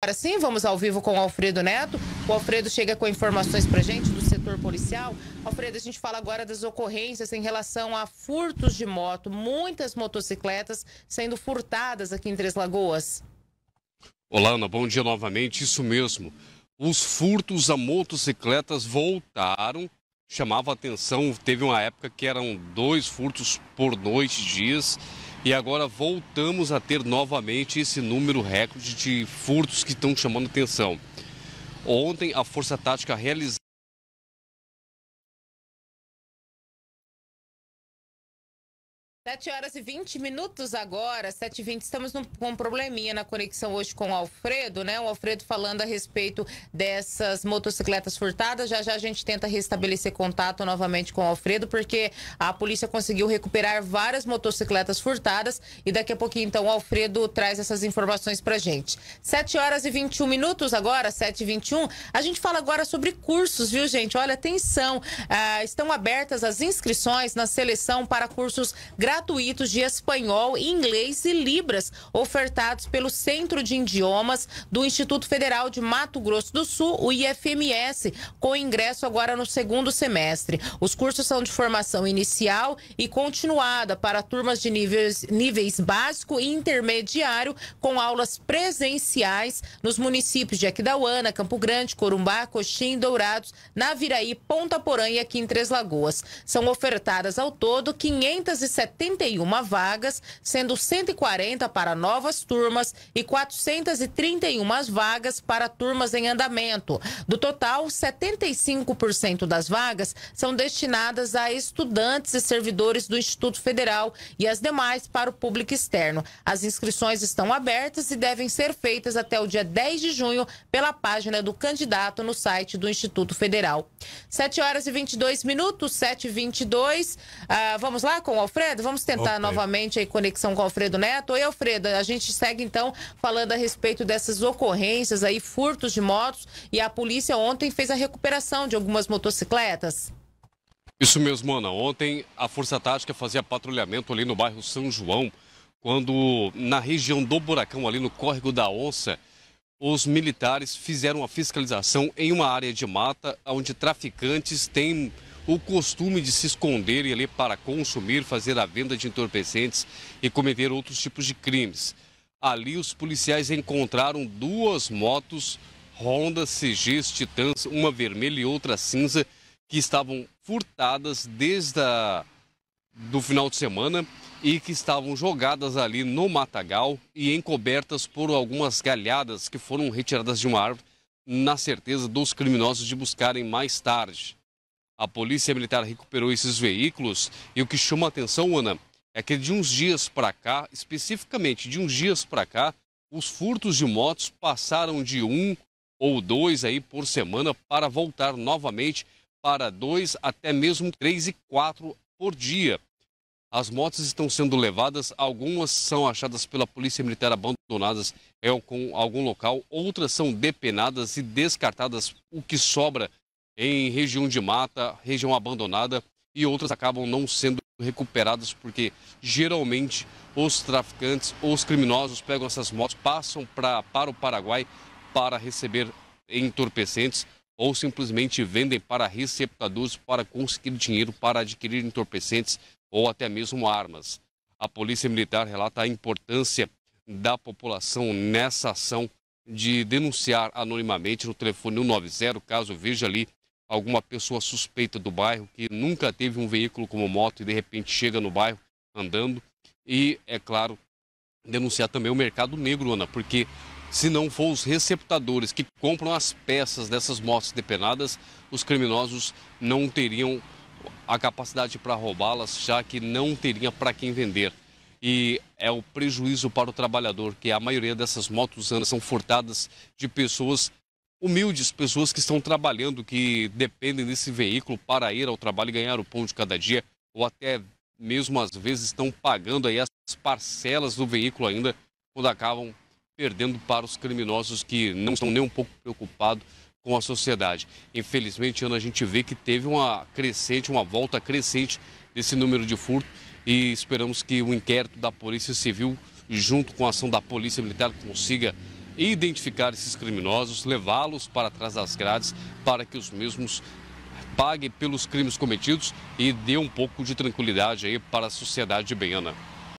Agora sim, vamos ao vivo com o Alfredo Neto. O Alfredo chega com informações para gente do setor policial. Alfredo, a gente fala agora das ocorrências em relação a furtos de moto, muitas motocicletas sendo furtadas aqui em Três Lagoas. Olá, Ana, bom dia novamente. Isso mesmo. Os furtos a motocicletas voltaram. Chamava atenção, teve uma época que eram dois furtos por dois dias. E agora voltamos a ter novamente esse número recorde de furtos que estão chamando atenção. Ontem, a Força Tática realizou 7 horas e 20 minutos agora, 7 e 20 Estamos num, com um probleminha na conexão hoje com o Alfredo, né? O Alfredo falando a respeito dessas motocicletas furtadas. Já já a gente tenta restabelecer contato novamente com o Alfredo, porque a polícia conseguiu recuperar várias motocicletas furtadas. E daqui a pouquinho, então, o Alfredo traz essas informações pra gente. 7 horas e 21 minutos agora, 7 e 21 A gente fala agora sobre cursos, viu, gente? Olha, atenção. Ah, estão abertas as inscrições na seleção para cursos gratuitos gratuitos de espanhol, inglês e libras, ofertados pelo Centro de Idiomas do Instituto Federal de Mato Grosso do Sul, o IFMS, com ingresso agora no segundo semestre. Os cursos são de formação inicial e continuada para turmas de níveis, níveis básico e intermediário, com aulas presenciais nos municípios de Aquidauana, Campo Grande, Corumbá, Coxim, Dourados, Naviraí, Ponta Porã e aqui em Três Lagoas. São ofertadas ao todo 570 171 vagas, sendo 140 para novas turmas e 431 vagas para turmas em andamento. Do total, 75% das vagas são destinadas a estudantes e servidores do Instituto Federal e as demais para o público externo. As inscrições estão abertas e devem ser feitas até o dia 10 de junho pela página do candidato no site do Instituto Federal. 7 horas e 22 minutos, 7 e 22. Ah, vamos lá com o Alfredo? vamos tentar okay. novamente aí conexão com o Alfredo Neto. Oi, Alfredo, a gente segue então falando a respeito dessas ocorrências aí, furtos de motos, e a polícia ontem fez a recuperação de algumas motocicletas. Isso mesmo, Ana. Ontem a Força Tática fazia patrulhamento ali no bairro São João, quando na região do Buracão, ali no Córrego da Onça, os militares fizeram a fiscalização em uma área de mata onde traficantes têm o costume de se esconderem ali para consumir, fazer a venda de entorpecentes e cometer outros tipos de crimes. Ali os policiais encontraram duas motos Honda CGs Titans, uma vermelha e outra cinza, que estavam furtadas desde a... do final de semana e que estavam jogadas ali no matagal e encobertas por algumas galhadas que foram retiradas de uma árvore, na certeza dos criminosos de buscarem mais tarde. A Polícia Militar recuperou esses veículos e o que chama a atenção, Ana, é que de uns dias para cá, especificamente de uns dias para cá, os furtos de motos passaram de um ou dois aí por semana para voltar novamente para dois até mesmo três e quatro por dia. As motos estão sendo levadas, algumas são achadas pela Polícia Militar abandonadas em é, algum local, outras são depenadas e descartadas, o que sobra em região de mata, região abandonada e outras acabam não sendo recuperadas porque geralmente os traficantes ou os criminosos pegam essas motos, passam pra, para o Paraguai para receber entorpecentes ou simplesmente vendem para receptadores para conseguir dinheiro para adquirir entorpecentes ou até mesmo armas. A Polícia Militar relata a importância da população nessa ação de denunciar anonimamente no telefone 190, caso veja ali alguma pessoa suspeita do bairro que nunca teve um veículo como moto e de repente chega no bairro andando. E, é claro, denunciar também o mercado negro, Ana, porque se não for os receptadores que compram as peças dessas motos depenadas, os criminosos não teriam a capacidade para roubá-las, já que não teria para quem vender. E é o prejuízo para o trabalhador, que a maioria dessas motos Ana, são furtadas de pessoas humildes, pessoas que estão trabalhando, que dependem desse veículo para ir ao trabalho e ganhar o pão de cada dia, ou até mesmo às vezes estão pagando aí as parcelas do veículo ainda, quando acabam perdendo para os criminosos que não estão nem um pouco preocupados com a sociedade. Infelizmente, Ana, a gente vê que teve uma crescente, uma volta crescente desse número de furto e esperamos que o inquérito da Polícia Civil, junto com a ação da Polícia Militar, consiga identificar esses criminosos, levá-los para trás das grades para que os mesmos paguem pelos crimes cometidos e dê um pouco de tranquilidade aí para a sociedade baiana.